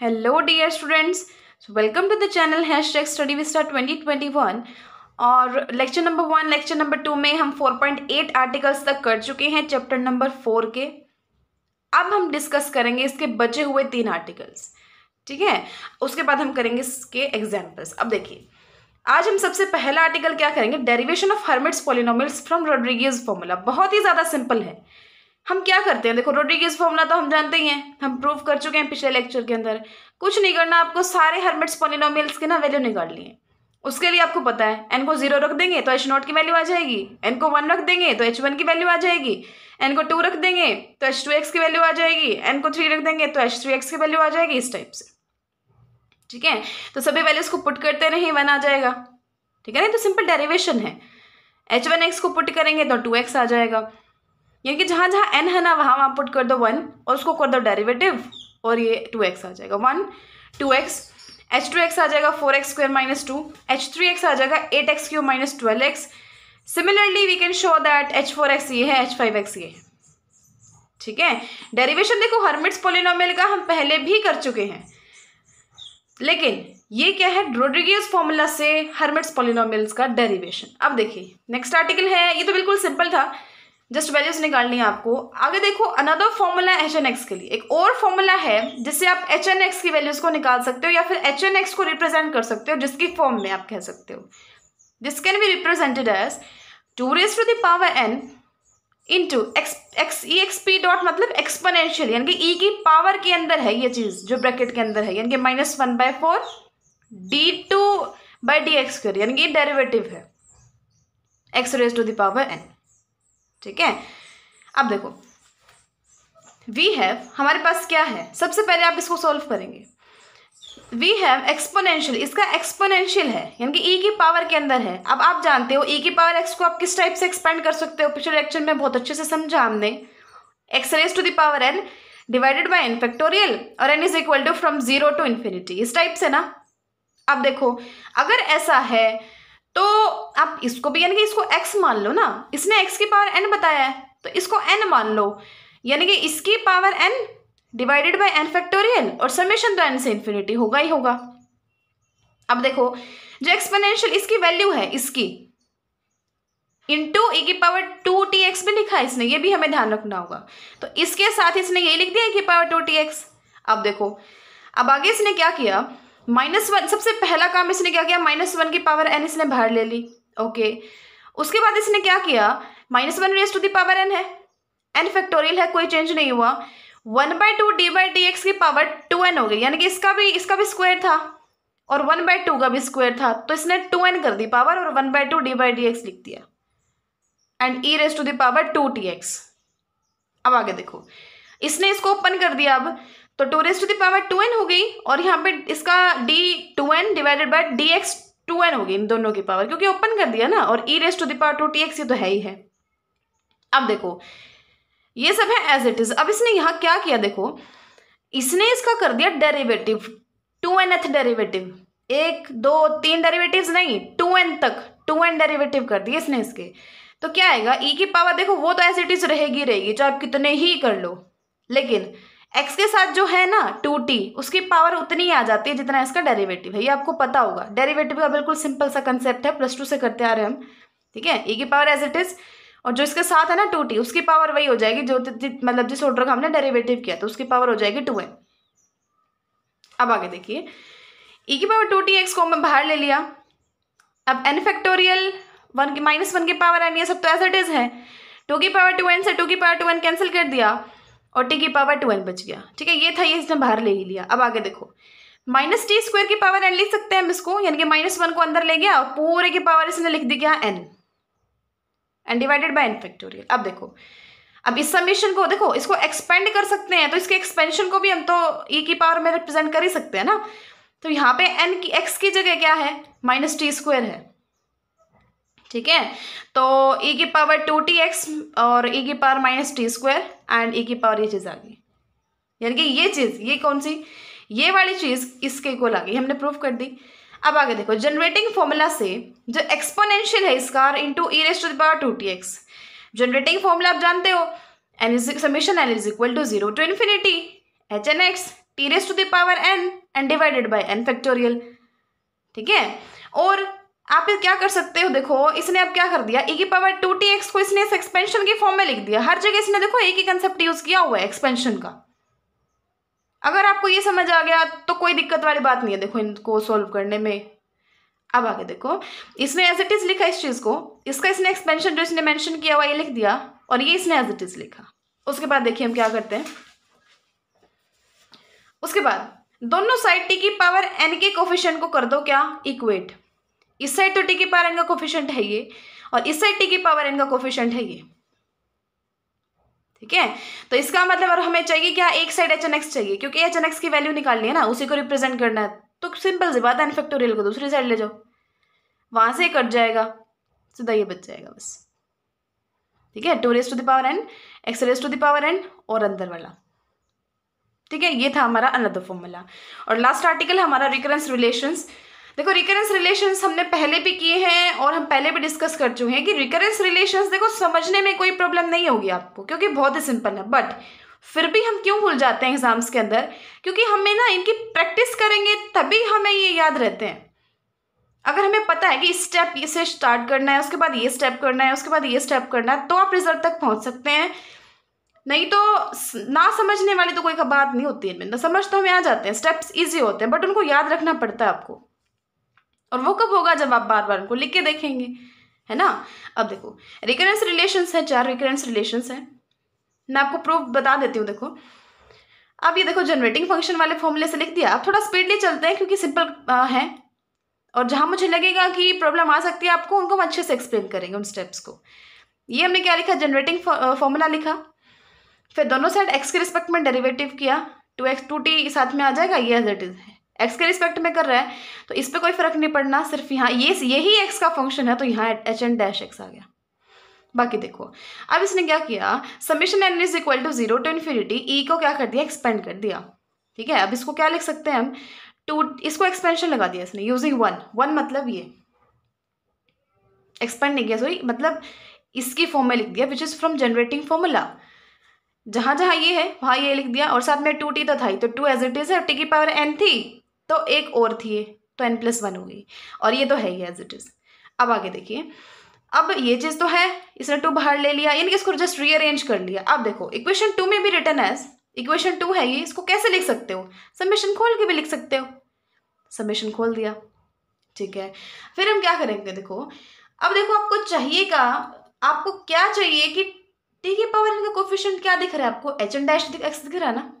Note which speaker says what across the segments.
Speaker 1: hello dear students welcome to the channel hash tag study vista twenty twenty one और lecture number one lecture number two में हम four point eight articles तक कर चुके हैं chapter number four के अब हम डिस्कस करेंगे इसके बचे हुए तीन आर्टिकल्स ठीक है उसके बाद हम करेंगे इसके एग्जाम्पल्स अब देखिए आज हम सबसे पहला आर्टिकल क्या करेंगे derivation of Hermite's polynomials from Rodrigues formula बहुत ही ज़्यादा सिंपल है हम क्या करते हैं देखो रोड्रिगेज फॉर्मूला तो हम जानते ही हैं हम प्रूव कर चुके हैं पिछले लेक्चर के अंदर कुछ नहीं करना आपको सारे हर्मिट्स पोलिनोमियल्स के ना वैल्यू निकाल लिए उसके लिए आपको पता है एन को जीरो रख देंगे तो एच नॉट की वैल्यू आ जाएगी एन को वन रख देंगे तो एच वन की वैल्यू आ जाएगी एन को टू रख देंगे तो एच टू एक्स की वैल्यू आ जाएगी एन को थ्री रख देंगे तो एच थ्री एक्स की वैल्यू आ जाएगी इस टाइप से ठीक है तो सभी वैल्यूज को पुट करते रहे वन आ जाएगा ठीक है ना तो सिंपल डेरिवेशन है एच वन एक्स को पुट करेंगे तो टू एक्स आ जाएगा यानी कि जहाँ जहाँ एन है ना वहाँ वहाँ पुट कर दो वन और उसको कर दो डेरिवेटिव और ये टू एक्स आ जाएगा one two X H two X आ जाएगा four X square minus two H three X आ जाएगा eight X cube minus twelve X similarly we can show that H four X ये है एच फाइव एक्स ये है ठीक है डेरिवेशन देखो हर्मिट्स पोलिनोमियल का हम पहले भी कर चुके हैं लेकिन ये क्या है रोड्रिगियस फॉर्मूला से हर्मिट्स पोलिनोमियल्स का डेरिवेशन अब देखिए नेक्स्ट आर्टिकल है ये तो बिल्कुल सिंपल था जस्ट वैल्यूज निकालनी है आपको आगे देखो another formula H N X के लिए एक और फॉर्मूला है जिससे आप एच एन एक्स की वैल्यूज को निकाल सकते हो या फिर एच एन एक्स को रिप्रेजेंट कर सकते हो जिसकी फॉर्म में आप कह सकते हो this can be represented as two raise to the power N N two X X E X P dot मतलब एक्सपोनेंशियल यानी कि ई e की पावर के अंदर है ये चीज़ जो ब्रैकेट के अंदर है यानी कि minus one by four D two by D X यानी कि डेरिवेटिव है X raise to the power N ठीक है अब देखो वी हैव हमारे पास क्या है सबसे पहले आप इसको सॉल्व करेंगे वी हैव एक्सपोनेंशियल इसका एक्सपोनेंशियल है यानी कि ई e की पावर के अंदर है अब आप जानते हो ई e की पावर एक्स को आप किस टाइप से एक्सपेंड कर सकते हो पिछले लेक्चर में बहुत अच्छे से समझा हमने X raise to the power N divided by N factorial और N is equal to from zero to infinity इस टाइप से ना अब देखो अगर ऐसा है तो आप इसको भी यानी कि इसको x मान लो ना इसने x की पावर n बताया है तो इसको n मान लो यानी कि इसकी power n divided by n factorial और समेशन तो n से इन्फिनिटी होगा ही होगा अब देखो जो एक्सपोनेंशियल इसकी वैल्यू है इसकी इन टू ए की पावर टू टी एक्स भी लिखा है इसने ये भी हमें ध्यान रखना होगा तो इसके साथ इसने ये लिख दिया ए e की पावर टू टी एक्स अब देखो अब आगे इसने क्या किया माइनस वन सबसे पहला काम इसने क्या किया माइनस वन की पावर एन इसने बाहर ले ली ओके उसके बाद इसने क्या किया minus one raise to the power N है एन फैक्टोरियल है कोई चेंज नहीं हुआ one by two D by D X की पावर टू एन हो गई यानी कि इसका भी इसका भी स्क्वायर था और वन बाई टू का भी स्क्वायर था तो इसने टू एन कर दी पावर और one by two D by D X लिख दिया and E raise to the power two T X अब आगे देखो इसने इसको ओपन कर दिया अब तो two raise to the power two N हो गई और यहाँ पे इसका D two N divided by D X two N हो गई इन दोनों की पावर क्योंकि ओपन कर दिया ना और E raise to the power two T X ये तो है ही है अब देखो ये सब है एज इट इज अब इसने यहाँ क्या किया देखो इसने इसका कर दिया derivative two Nth derivative एक दो तीन डेरेवेटिव नहीं टू एन तक टू एन डेरेवेटिव कर दिए इसने इसके तो क्या आएगा ई e की पावर देखो वो तो एज इट इज रहेगी रहेगी चाहे आप कितने ही कर लो लेकिन एक्स के साथ जो है ना टू टी उसकी पावर उतनी ही आ जाती है जितना इसका डेरिवेटिव है ये आपको पता होगा डेरिवेटिव का बिल्कुल सिंपल सा कंसेप्ट है प्लस टू से करते आ रहे हम ठीक है ए की पावर एज इट इज़ और जो इसके साथ है ना टू टी उसकी पावर वही हो जाएगी जो मतलब जिस ऑर्डर का हमने डेरिवेटिव किया तो उसकी पावर हो जाएगी टू एन अब आगे देखिए ई e की पावर टू टी एक्स को हमने बाहर ले लिया अब एन फैक्टोरियल वन की माइनस वन की पावर एन ये सब तो एज इट इज़ है टू की पावर टू एन से टू की पावर टू एन कैंसिल कर दिया और टी की पावर टू एन बच गया ठीक है ये था ये इसने बाहर ले ही लिया अब आगे देखो माइनस टी स्क्वायर की पावर एन लिख सकते हैं हम इसको यानी कि माइनस वन को अंदर ले गया और पूरे की पावर इसने लिख दी गया N N divided by N factorial अब देखो अब इस समीशन को देखो इसको एक्सपेंड कर सकते हैं तो इसके एक्सपेंशन को भी हम तो ई e की पावर में रिप्रेजेंट कर ही सकते हैं ना तो यहाँ पे एन की एक्स की जगह क्या है माइनस टी स्क्वायर है ठीक है तो ई e की पावर टू टी एक्स और ई e की power minus T square and E की पावर ये चीज़ आ गई यानी कि ये चीज़ ये कौन सी ये वाली चीज़ इसके इक्वल आ गई हमने प्रूफ कर दी अब आगे देखो जनरेटिंग फॉर्मूला से जो एक्सपोनेंशियल है इसका into E raise power two T X generating formula आप जानते हो N is summation N is equal to zero to infinity H N X T raise to the power N and divided by N factorial ठीक है और आप क्या कर सकते हो देखो इसने अब क्या कर दिया ए की पावर टू टी एक्स को इसने इस एक्सपेंशन के फॉर्म में लिख दिया हर जगह इसने देखो एक ही कंसेप्ट यूज़ किया हुआ है एक्सपेंशन का अगर आपको ये समझ आ गया तो कोई दिक्कत वाली बात नहीं है देखो इनको सॉल्व करने में अब आगे देखो इसने एज इट इज़ लिखा इस चीज़ को इसका इसने एक्सपेंशन जो इसने मैंशन किया हुआ ये लिख दिया और ये इसने एज इट इज़ लिखा उसके बाद देखिए हम क्या करते हैं उसके बाद दोनों साइड टी की पावर एन के कोफिशियंट को कर दो क्या इक्वेट इस साइड तो टी की पावर एन का कोफिशियंट है ये और इस साइड टी की पावर एन का कोफिशियंट है ये ठीक है तो इसका मतलब और हमें चाहिए क्या एक साइड एच एन एक्स चाहिए क्योंकि एच एन एक्स की वैल्यू निकालनी है ना उसी को रिप्रेजेंट करना है तो सिंपल सी बात है एनफेक्टोरियल को दूसरी साइड ले जाओ वहां से कट जाएगा सीधा ये बच जाएगा बस ठीक है two raise to the power n x raise to the power n और अंदर वाला ठीक है ये था हमारा अनदर फॉर्मूला और लास्ट आर्टिकल हमारा रिकरेंस रिलेशंस देखो रिकरेंस रिलेशंस हमने पहले भी किए हैं और हम पहले भी डिस्कस कर चुके हैं कि रिकरेंस रिलेशंस देखो समझने में कोई प्रॉब्लम नहीं होगी आपको क्योंकि बहुत ही सिंपल है बट फिर भी हम क्यों भूल जाते हैं एग्जाम्स के अंदर क्योंकि हमें ना इनकी प्रैक्टिस करेंगे तभी हमें ये याद रहते हैं अगर हमें पता है कि इस स्टेप इसे स्टार्ट करना है उसके बाद ये स्टेप करना है उसके बाद ये स्टेप करना है तो आप रिजल्ट तक पहुंच सकते हैं नहीं तो ना समझने वाली तो कोई बात नहीं होती इनमें ना समझ तो हमें आ जाते हैं स्टेप्स इजी होते हैं बट उनको याद रखना पड़ता है आपको और वो कब होगा जब आप बार बार उनको लिख के देखेंगे है ना अब देखो रिकरेंस रिलेशंस है चार रिकरेंस रिलेशंस है मैं आपको प्रूफ बता देती हूँ देखो अब ये देखो जनरेटिंग फंक्शन वाले फॉर्मूले से लिख दिया आप थोड़ा स्पीडली चलते हैं क्योंकि सिंपल है और जहाँ मुझे लगेगा कि प्रॉब्लम आ सकती है आपको उनको हम अच्छे से एक्सप्लेन करेंगे उन स्टेप्स को ये हमने क्या लिखा जनरेटिंग फॉर्मूला लिखा फिर दोनों साइड एक्स के रिस्पेक्ट में डेरिवेटिव किया टू एक्स टू टी साथ में आ जाएगा ये एज इट इज़ है एक्स के रिस्पेक्ट में कर रहा है तो इस पर कोई फर्क नहीं पड़ना सिर्फ यहाँ ये यही एक्स का फंक्शन है तो यहाँ एच एन डैश एक्स आ गया बाकी देखो अब इसने क्या किया summation n is equal to zero to infinity e को क्या कर दिया एक्सपेंड कर दिया ठीक है अब इसको क्या लिख सकते हैं हम टू इसको एक्सपेंशन लगा दिया इसने यूजिंग वन वन मतलब ये एक्सपेंड नहीं किया सॉरी मतलब इसकी फॉर्म में लिख दिया which is from generating formula जहां जहां ये है वहां ये लिख दिया और साथ में टू टी तो था ही तो टू एज इट इज़ है टी की पावर एन थी तो एक और थी तो एन प्लस वन हो गई और ये तो है ही एज इट इज़ अब आगे देखिए अब ये चीज़ तो है इसने टू बाहर ले लिया यानी कि इसको जस्ट रीअरेंज कर लिया अब देखो इक्वेशन टू में भी रिटर्न एज इक्वेशन टू है ये इसको कैसे लिख सकते हो समेशन खोल के भी लिख सकते हो समेशन खोल दिया ठीक है फिर हम क्या करेंगे देखो अब देखो आपको चाहिए का आपको क्या चाहिए कि टी की पावर इनका कोफिशियंट क्या दिख रहा है आपको एच एन डैश एक्स दिख रहा है ना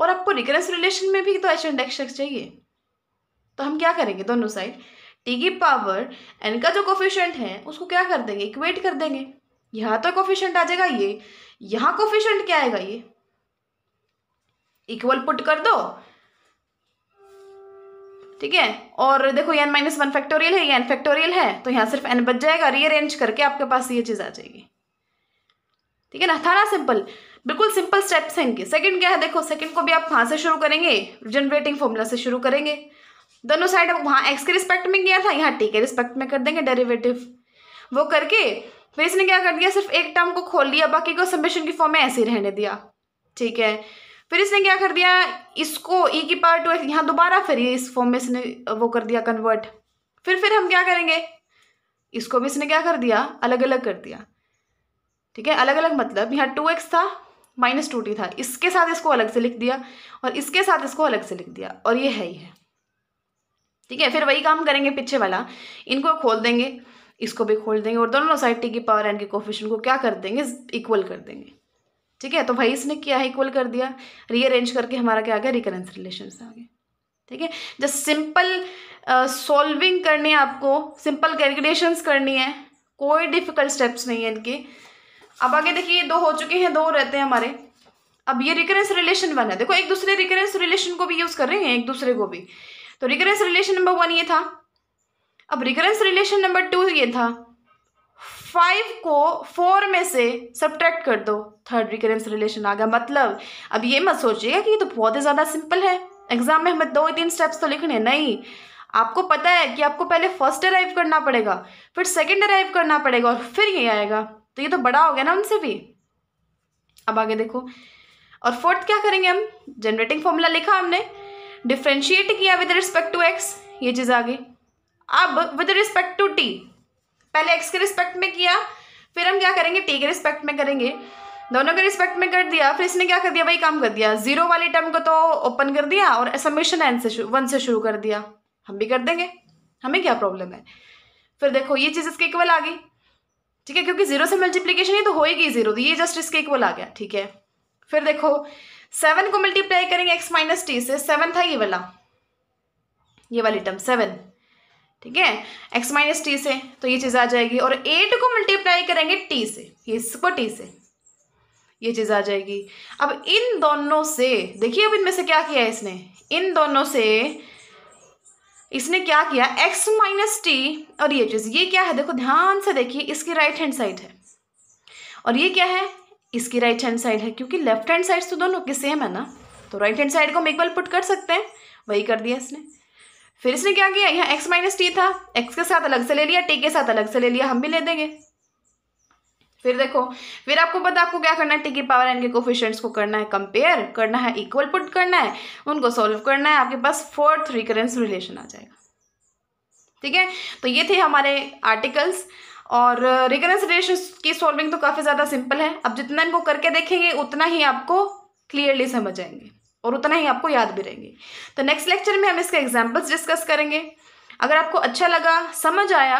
Speaker 1: और आपको रिग्रेस रिलेशन में भी तो एच एंड एक्स चाहिए तो हम क्या करेंगे दोनों साइड टी की पावर एन का जो कोफिशेंट है उसको क्या कर देंगे इक्वेट कर देंगे यहाँ तो कोफिशेंट आ जाएगा ये यहाँ कोफिशेंट क्या आएगा ये इक्वल पुट कर दो ठीक है और देखो ये एन माइनस वन फैक्टोरियल है ये एन फैक्टोरियल है तो यहाँ सिर्फ एन बच जाएगा रीअरेंज करके आपके पास ये चीज़ आ जाएगी ठीक है ना था ना सिंपल बिल्कुल सिंपल स्टेप्स हैं इनके सेकंड क्या है देखो सेकंड को भी आप कहाँ से शुरू करेंगे जनरेटिंग फॉर्मूला से शुरू करेंगे दोनों साइड वहाँ एक्स के रिस्पेक्ट में किया था यहाँ टी के रिस्पेक्ट में कर देंगे डेरिवेटिव वो करके फिर इसने क्या कर दिया सिर्फ एक टर्म को खोल लिया बाकी को सबमिशन की फॉर्म में ऐसे ही रहने दिया ठीक है फिर इसने क्या कर दिया इसको ई e की पार्ट टू यहाँ दोबारा फिर इस फॉर्म में इसने वो कर दिया कन्वर्ट फिर फिर हम क्या करेंगे इसको भी इसने क्या कर दिया अलग अलग कर दिया ठीक है अलग अलग मतलब यहाँ टू एक्स था माइनस टू टी था इसके साथ इसको अलग से लिख दिया और इसके साथ इसको अलग से लिख दिया और ये है ही है ठीक है फिर वही काम करेंगे पीछे वाला इनको खोल देंगे इसको भी खोल देंगे और दोनों साइड टी की पावर एन के कोफिशन को क्या कर देंगे इक्वल कर देंगे ठीक है तो भाई इसने क्या है इक्वल कर दिया रीअरेंज करके हमारा क्या आ गया रिकरेंस रिलेशन आ गया ठीक है जब सिंपल सॉल्विंग करनी है आपको सिंपल कैलकुलेशंस करनी है कोई डिफिकल्ट स्टेप्स नहीं है इनके अब आगे देखिए दो हो चुके हैं दो रहते हैं हमारे अब ये रिकरेंस रिलेशन वन है देखो एक दूसरे रिकरेंस रिलेशन को भी यूज़ कर रहे हैं एक दूसरे को भी तो रिकरेंस रिलेशन नंबर वन ये था अब रिकरेंस रिलेशन नंबर टू ये था फाइव को फोर में से सब्ट्रैक्ट कर दो थर्ड रिकरेंस रिलेशन आ गया मतलब अब ये मत सोचिएगा कि ये तो बहुत ही ज़्यादा सिंपल है एग्जाम में हमें दो तीन स्टेप्स तो लिखने नहीं आपको पता है कि आपको पहले फर्स्ट अराइव करना पड़ेगा फिर सेकेंड अराइव करना पड़ेगा और फिर ये आएगा तो ये तो बड़ा हो गया ना उनसे भी अब आगे देखो और फोर्थ क्या करेंगे हम जनरेटिंग फॉर्मूला लिखा हमने डिफ्रेंशिएट किया विद रिस्पेक्ट टू एक्स ये चीज़ आ गई अब विद रिस्पेक्ट टू टी पहले एक्स के रिस्पेक्ट में किया फिर हम क्या करेंगे टी के रिस्पेक्ट में करेंगे दोनों के रिस्पेक्ट में कर दिया फिर इसने क्या कर दिया वही काम कर दिया जीरो वाली टर्म को तो ओपन कर दिया और समेशन एन से वन से शुरू कर दिया हम भी कर देंगे हमें क्या प्रॉब्लम है फिर देखो ये चीज़ इसके इक्वल आ गई ठीक है क्योंकि जीरो से मल्टीप्लीकेशन ही तो होएगी जीरो तो ये जस्ट इसके इक्वल आ गया ठीक है फिर देखो सेवन को मल्टीप्लाई करेंगे एक्स माइनस टी से सेवन था ये वाला ये वाली टर्म सेवन ठीक है एक्स माइनस टी से तो ये चीज़ आ जाएगी और एट को मल्टीप्लाई करेंगे टी से ये इसको टी से ये चीज़ आ जाएगी अब इन दोनों से देखिए अब इनमें से क्या किया है इसने इन दोनों से इसने क्या किया x माइनस टी और ये चीज़ ये क्या है देखो ध्यान से देखिए इसकी राइट हैंड साइड है और ये क्या है इसकी राइट हैंड साइड है क्योंकि लेफ्ट हैंड साइड तो दोनों की सेम है ना तो राइट हैंड साइड को हम इक्वल पुट कर सकते हैं वही कर दिया इसने फिर इसने क्या किया यहाँ x माइनस टी था x के साथ अलग से ले लिया t के साथ अलग से ले लिया हम भी ले देंगे फिर देखो फिर आपको पता आपको क्या करना है टी की पावर एन के कोफिशेंट्स को करना है कंपेयर करना है इक्वल पुट करना है उनको सॉल्व करना है आपके पास फोर्थ रिकरेंस रिलेशन आ जाएगा ठीक है तो ये थे हमारे आर्टिकल्स और रिकरेंस uh, रिलेशन की सॉल्विंग तो काफ़ी ज़्यादा सिंपल है अब जितना इनको करके देखेंगे उतना ही आपको क्लियरली समझ आएंगे और उतना ही आपको याद भी रहेंगे तो नेक्स्ट लेक्चर में हम इसके एग्जाम्पल्स डिस्कस करेंगे अगर आपको अच्छा लगा समझ आया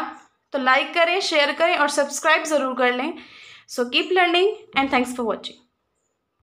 Speaker 1: तो लाइक करें शेयर करें और सब्सक्राइब ज़रूर कर लें so keep learning and thanks for watching